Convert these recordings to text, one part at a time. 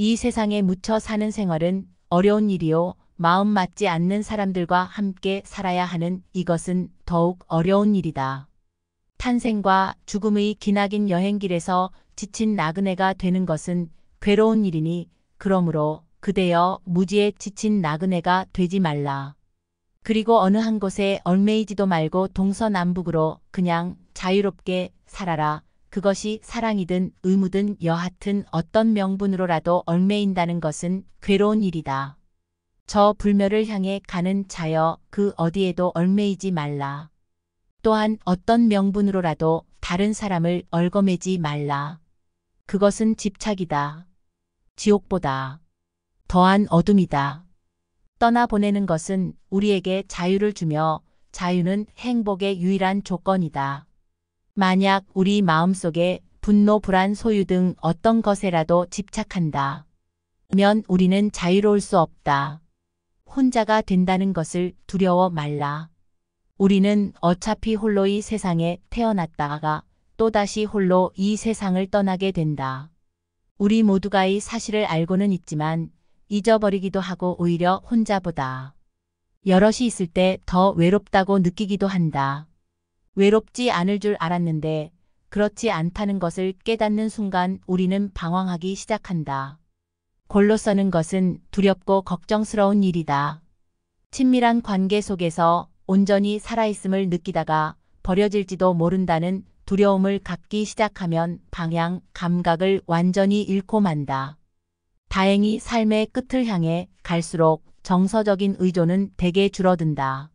이 세상에 묻혀 사는 생활은 어려운 일이요 마음 맞지 않는 사람들과 함께 살아야 하는 이것은 더욱 어려운 일이다. 탄생과 죽음의 기나긴 여행길에서 지친 나그네가 되는 것은 괴로운 일이니 그러므로 그대여 무지에 지친 나그네가 되지 말라. 그리고 어느 한 곳에 얼매이지도 말고 동서남북으로 그냥 자유롭게 살아라. 그것이 사랑이든 의무든 여하튼 어떤 명분으로라도 얽매인다는 것은 괴로운 일이다. 저 불멸을 향해 가는 자여 그 어디에도 얽매이지 말라. 또한 어떤 명분으로라도 다른 사람을 얽어매지 말라. 그것은 집착이다. 지옥보다 더한 어둠이다. 떠나보내는 것은 우리에게 자유를 주며 자유는 행복의 유일한 조건이다. 만약 우리 마음속에 분노, 불안, 소유 등 어떤 것에라도 집착한다. 면 우리는 자유로울 수 없다. 혼자가 된다는 것을 두려워 말라. 우리는 어차피 홀로 이 세상에 태어났다가 또다시 홀로 이 세상을 떠나게 된다. 우리 모두가 이 사실을 알고는 있지만 잊어버리기도 하고 오히려 혼자보다 여럿이 있을 때 더 외롭다고 느끼기도 한다. 외롭지 않을 줄 알았는데 그렇지 않다는 것을 깨닫는 순간 우리는 방황하기 시작한다. 골로 써는 것은 두렵고 걱정스러운 일이다. 친밀한 관계 속에서 온전히 살아있음을 느끼다가 버려질지도 모른다는 두려움을 갖기 시작하면 방향, 감각을 완전히 잃고 만다. 다행히 삶의 끝을 향해 갈수록 정서적인 의존은 대개 줄어든다.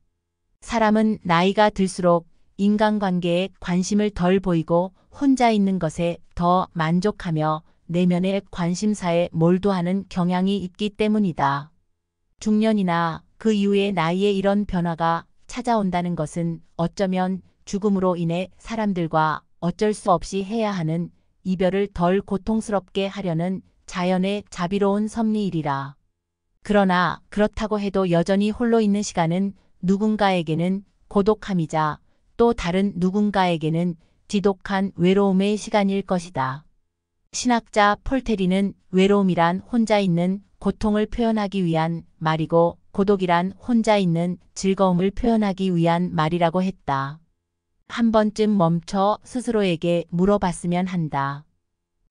사람은 나이가 들수록 인간관계에 관심을 덜 보이고 혼자 있는 것에 더 만족하며 내면의 관심사에 몰두하는 경향이 있기 때문이다. 중년이나 그 이후의 나이에 이런 변화가 찾아온다는 것은 어쩌면 죽음으로 인해 사람들과 어쩔 수 없이 해야 하는 이별을 덜 고통스럽게 하려는 자연의 자비로운 섭리이리라. 일 그러나 그렇다고 해도 여전히 홀로 있는 시간은 누군가에게는 고독함이자 또 다른 누군가에게는 지독한 외로움의 시간일 것이다. 신학자 폴테리는 외로움이란 혼자 있는 고통을 표현하기 위한 말이고 고독이란 혼자 있는 즐거움을 표현하기 위한 말이라고 했다. 한 번쯤 멈춰 스스로에게 물어봤으면 한다.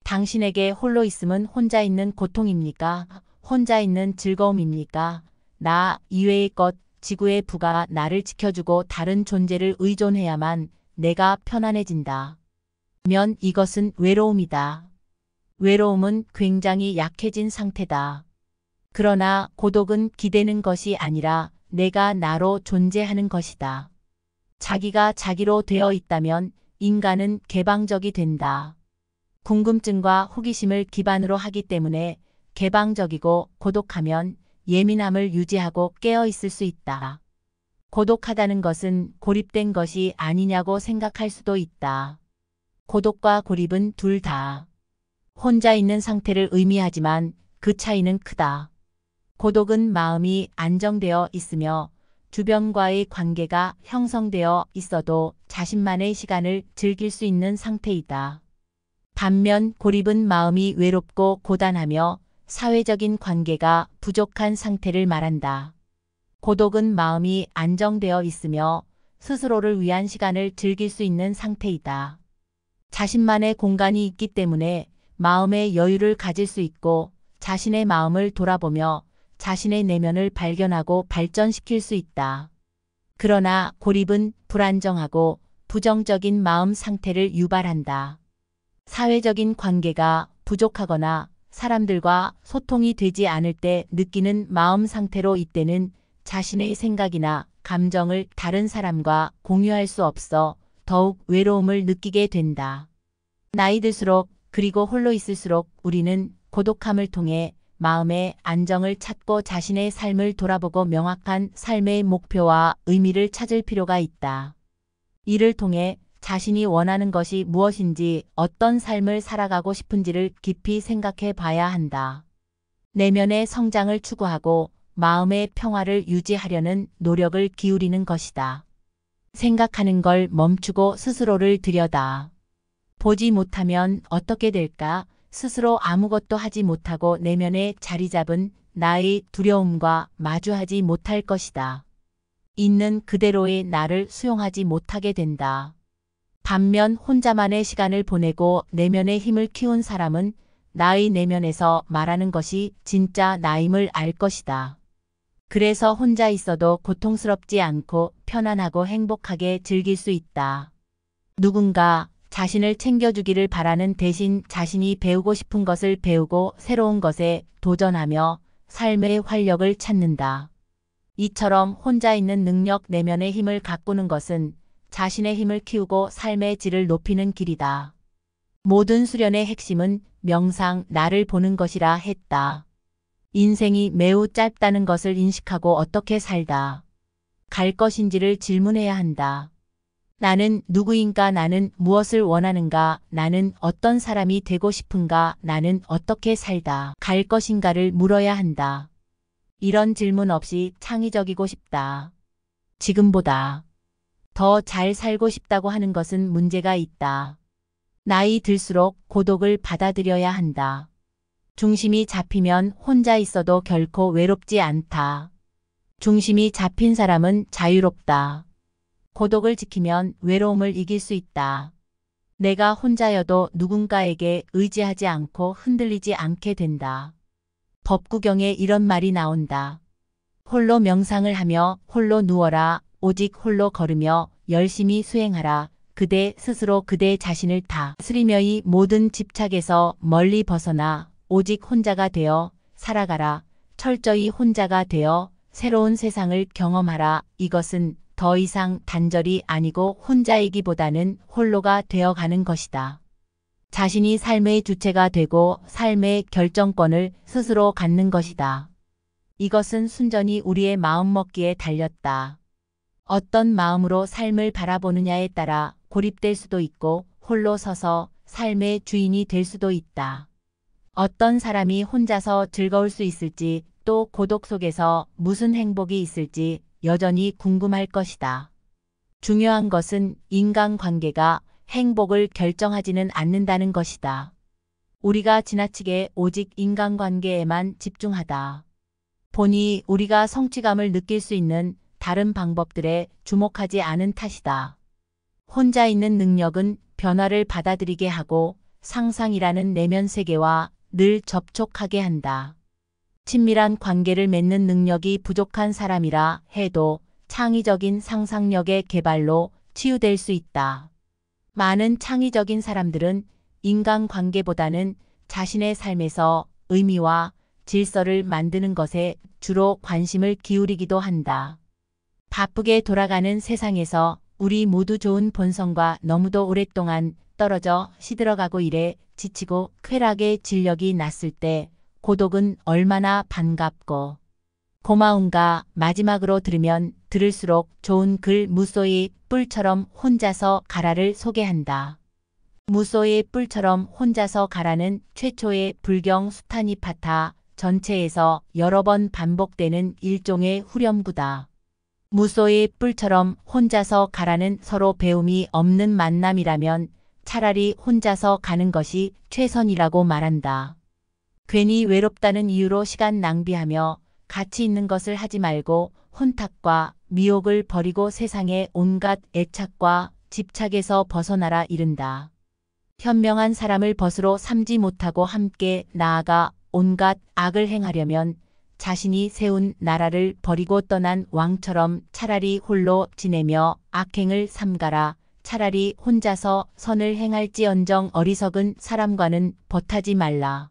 당신에게 홀로 있음은 혼자 있는 고통입니까? 혼자 있는 즐거움입니까? 나 이외의 것 지구의 부가 나를 지켜주고 다른 존재를 의존해야만 내가 편안해진다. 면 이것은 외로움이다. 외로움은 굉장히 약해진 상태다. 그러나 고독은 기대는 것이 아니라 내가 나로 존재하는 것이다. 자기가 자기로 되어 있다면 인간은 개방적이 된다. 궁금증과 호기심을 기반으로 하기 때문에 개방적이고 고독하면 예민함을 유지하고 깨어있을 수 있다. 고독하다는 것은 고립된 것이 아니냐고 생각할 수도 있다. 고독과 고립은 둘 다. 혼자 있는 상태를 의미하지만 그 차이는 크다. 고독은 마음이 안정되어 있으며 주변과의 관계가 형성되어 있어도 자신만의 시간을 즐길 수 있는 상태이다. 반면 고립은 마음이 외롭고 고단하며 사회적인 관계가 부족한 상태를 말한다. 고독은 마음이 안정되어 있으며 스스로를 위한 시간을 즐길 수 있는 상태이다. 자신만의 공간이 있기 때문에 마음의 여유를 가질 수 있고 자신의 마음을 돌아보며 자신의 내면을 발견하고 발전시킬 수 있다. 그러나 고립은 불안정하고 부정적인 마음 상태를 유발한다. 사회적인 관계가 부족하거나 사람들과 소통이 되지 않을 때 느끼는 마음 상태로 이때는 자신의 생각이나 감정을 다른 사람과 공유할 수 없어 더욱 외로움을 느끼게 된다. 나이 들수록 그리고 홀로 있을수록 우리는 고독함을 통해 마음의 안정을 찾고 자신의 삶을 돌아보고 명확한 삶의 목표와 의미를 찾을 필요가 있다. 이를 통해 자신이 원하는 것이 무엇인지 어떤 삶을 살아가고 싶은지를 깊이 생각해 봐야 한다. 내면의 성장을 추구하고 마음의 평화를 유지하려는 노력을 기울이는 것이다. 생각하는 걸 멈추고 스스로를 들여다. 보지 못하면 어떻게 될까? 스스로 아무것도 하지 못하고 내면에 자리 잡은 나의 두려움과 마주하지 못할 것이다. 있는 그대로의 나를 수용하지 못하게 된다. 반면 혼자만의 시간을 보내고 내면의 힘을 키운 사람은 나의 내면에서 말하는 것이 진짜 나임을 알 것이다. 그래서 혼자 있어도 고통스럽지 않고 편안하고 행복하게 즐길 수 있다. 누군가 자신을 챙겨주기를 바라는 대신 자신이 배우고 싶은 것을 배우고 새로운 것에 도전하며 삶의 활력을 찾는다. 이처럼 혼자 있는 능력 내면의 힘을 가꾸는 것은 자신의 힘을 키우고 삶의 질을 높이는 길이다. 모든 수련의 핵심은 명상, 나를 보는 것이라 했다. 인생이 매우 짧다는 것을 인식하고 어떻게 살다. 갈 것인지를 질문해야 한다. 나는 누구인가 나는 무엇을 원하는가 나는 어떤 사람이 되고 싶은가 나는 어떻게 살다 갈 것인가를 물어야 한다. 이런 질문 없이 창의적이고 싶다. 지금보다 더잘 살고 싶다고 하는 것은 문제가 있다. 나이 들수록 고독을 받아들여야 한다. 중심이 잡히면 혼자 있어도 결코 외롭지 않다. 중심이 잡힌 사람은 자유롭다. 고독을 지키면 외로움을 이길 수 있다. 내가 혼자여도 누군가에게 의지하지 않고 흔들리지 않게 된다. 법구경에 이런 말이 나온다. 홀로 명상을 하며 홀로 누워라 오직 홀로 걸으며 열심히 수행하라. 그대 스스로 그대 자신을 다스리며 이 모든 집착에서 멀리 벗어나 오직 혼자가 되어 살아가라. 철저히 혼자가 되어 새로운 세상을 경험하라. 이것은 더 이상 단절이 아니고 혼자이기보다는 홀로가 되어가는 것이다. 자신이 삶의 주체가 되고 삶의 결정권을 스스로 갖는 것이다. 이것은 순전히 우리의 마음먹기에 달렸다. 어떤 마음으로 삶을 바라보느냐에 따라 고립될 수도 있고 홀로 서서 삶의 주인이 될 수도 있다. 어떤 사람이 혼자서 즐거울 수 있을지 또 고독 속에서 무슨 행복이 있을지 여전히 궁금할 것이다. 중요한 것은 인간관계가 행복을 결정하지는 않는다는 것이다. 우리가 지나치게 오직 인간관계에만 집중하다. 보니 우리가 성취감을 느낄 수 있는 다른 방법들에 주목하지 않은 탓이다. 혼자 있는 능력은 변화를 받아들이게 하고 상상이라는 내면 세계와 늘 접촉하게 한다. 친밀한 관계를 맺는 능력이 부족한 사람이라 해도 창의적인 상상력의 개발로 치유될 수 있다. 많은 창의적인 사람들은 인간관계보다는 자신의 삶에서 의미와 질서를 만드는 것에 주로 관심을 기울이기도 한다. 바쁘게 돌아가는 세상에서 우리 모두 좋은 본성과 너무도 오랫동안 떨어져 시들어가고 이래 지치고 쾌락의 진력이 났을 때 고독은 얼마나 반갑고 고마운가 마지막으로 들으면 들을수록 좋은 글 무소의 뿔처럼 혼자서 가라를 소개한다. 무소의 뿔처럼 혼자서 가라는 최초의 불경 수타니파타 전체에서 여러 번 반복되는 일종의 후렴구다. 무소의 뿔처럼 혼자서 가라는 서로 배움이 없는 만남이라면 차라리 혼자서 가는 것이 최선이라고 말한다. 괜히 외롭다는 이유로 시간 낭비하며 같이 있는 것을 하지 말고 혼탁과 미혹을 버리고 세상의 온갖 애착과 집착에서 벗어나라 이른다. 현명한 사람을 벗으로 삼지 못하고 함께 나아가 온갖 악을 행하려면 자신이 세운 나라를 버리고 떠난 왕처럼 차라리 홀로 지내며 악행을 삼가라. 차라리 혼자서 선을 행할지언정 어리석은 사람과는 버타지 말라.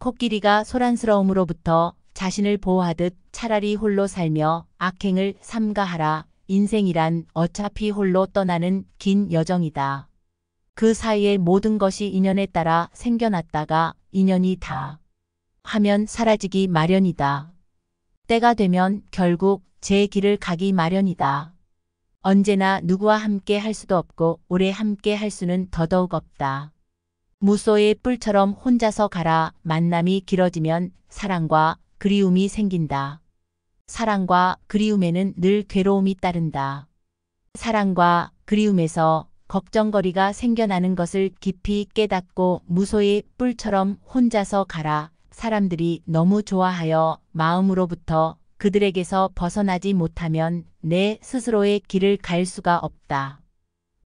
코끼리가 소란스러움으로부터 자신을 보호하듯 차라리 홀로 살며 악행을 삼가하라. 인생이란 어차피 홀로 떠나는 긴 여정이다. 그사이에 모든 것이 인연에 따라 생겨났다가 인연이 다. 하면 사라지기 마련이다. 때가 되면 결국 제 길을 가기 마련이다. 언제나 누구와 함께 할 수도 없고 오래 함께 할 수는 더더욱 없다. 무소의 뿔처럼 혼자서 가라 만남이 길어지면 사랑과 그리움이 생긴다. 사랑과 그리움에는 늘 괴로움이 따른다. 사랑과 그리움에서 걱정거리가 생겨나는 것을 깊이 깨닫고 무소의 뿔처럼 혼자서 가라 사람들이 너무 좋아하여 마음으로부터 그들에게서 벗어나지 못하면 내 스스로의 길을 갈 수가 없다.